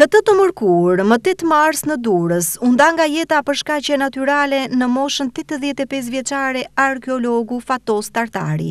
Këtë të mërkur, më 8 mars në durës, unda nga jeta përshka që naturale në moshën 85 vjeqare arkeologu Fatos Tartari.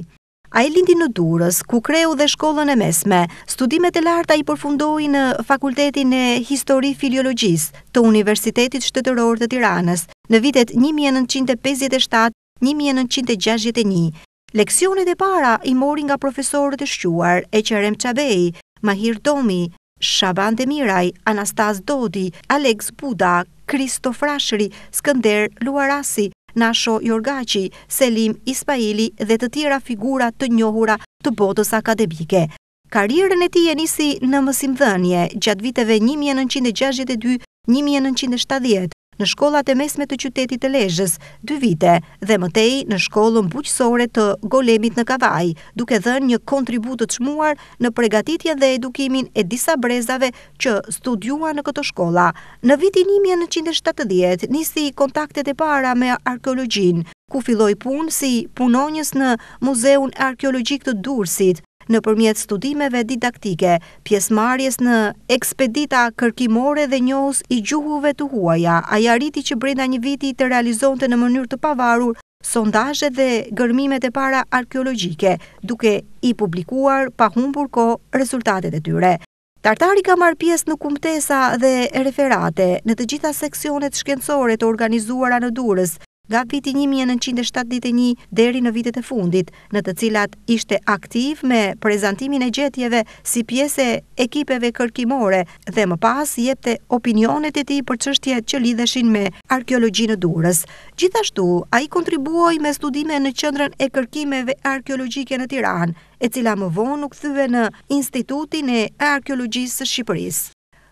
A e lindi në durës, ku kreu dhe shkollën e mesme, studimet e larta i përfundoi në Fakultetin e Histori filologjisë të Universitetit Shtetëror të Tiranës në vitet 1957-1961. Leksionet e para i mori nga profesorët e shquar e Qerem Qabej, Mahir Domi, Shaban Demiraj, Anastas Dodi, Alex Buda, Kristo Frashri, Skender Luarasi, Nasho Jorgaci, Selim Ismaili dhe të tjera figura të njohura të botës akademike. Karirën e ti e nisi në mësimdhënje gjatë viteve 1962-1970, në shkollat e mesme të qytetit të lezhës, dy vite, dhe mëtej në shkollën buqësore të golemit në kavaj, duke dhenë një kontribut të shmuar në pregatitja dhe edukimin e disa brezave që studiua në këto shkolla. Në vitin 1970, nisi kontaktet e para me arkeologjin, ku filloj punë si punonjës në Muzeun Arkeologjik të Dursit, në përmjet studimeve didaktike, pjesmarjes në ekspedita kërkimore dhe njohës i gjuhuve të huaja, a jariti që brenda një viti të realizon të në mënyrë të pavarur sondajë dhe gërmimet e para arkeologike, duke i publikuar pa humbur ko rezultatet e tyre. Tartari ka marrë pjesë në kumtesa dhe referate në të gjitha seksionet shkencore të organizuara në durës, nga viti 1971 deri në vitet e fundit, në të cilat ishte aktiv me prezantimin e gjetjeve si pjesë e ekipeve kërkimore dhe më pas jepte opinionet e tij për çështjet që lidheshin me arkeologjinë në Durrës. Gjithashtu, ai kontribuoi me studime në qendrën e kërkimeve arkeologjike në Tiranë, e cila më vonë u kthye në Institutin e Arkeologjisë së Shqipërisë.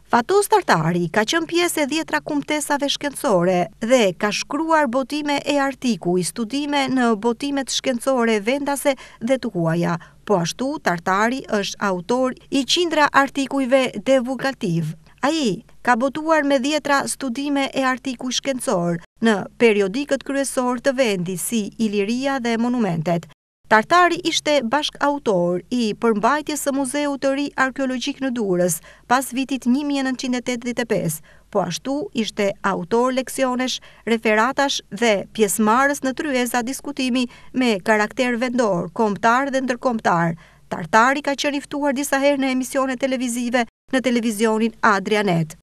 Fatu Startari ka qënë pjesë e djetra kumtesave shkencore dhe ka shkruar botime e artiku i studime në botimet shkencore vendase dhe të huaja, po ashtu Tartari është autor i qindra artikujve dhe vulkativ. A i ka botuar me djetra studime e artiku shkencor në periodikët kryesor të vendi si Iliria dhe Monumentet, Tartari ishte bashk autor i përmbajtjes së muzeu të ri arkeologjik në Durës pas vitit 1985, po ashtu ishte autor leksionesh, referatash dhe pjesmarës në tryeza diskutimi me karakter vendor, komptar dhe ndërkomptar. Tartari ka qëriftuar disa herë në emisione televizive në televizionin Adrianet.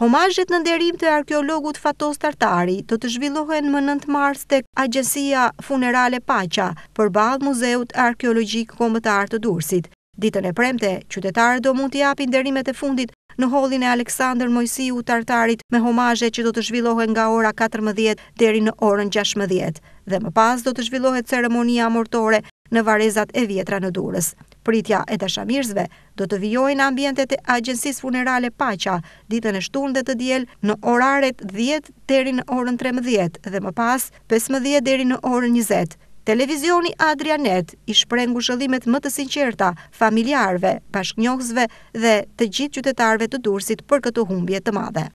Homazhet në nderim të arkeologut Fatos Tartari do të zhvillohen më 9 mars tek Agjencia Funerale Paqa, përballë Muzeut Arkeologjik Kombëtar të Durrësit. Ditën e premte, qytetarët do mund të japin nderimet e fundit në hollin e Aleksandr Mojsiu Tartarit me homazhe që do të zhvillohen nga ora 14 deri në orën 16 dhe më pas do të zhvillohet ceremonia mortore në varezat e vjetra në durës. Pritja e dashamirësve do të vijojë në ambientet e Agjencisë Funerale Paqa ditën e shtunë dhe të diel në oraret 10 deri në orën 13 dhe më pas 15 deri në orën 20. Televizioni Adrianet i shpreh ngushëllimet më të sinqerta familjarve, bashkënjohësve dhe të gjithë qytetarëve të Durrësit për këtë humbje të madhe.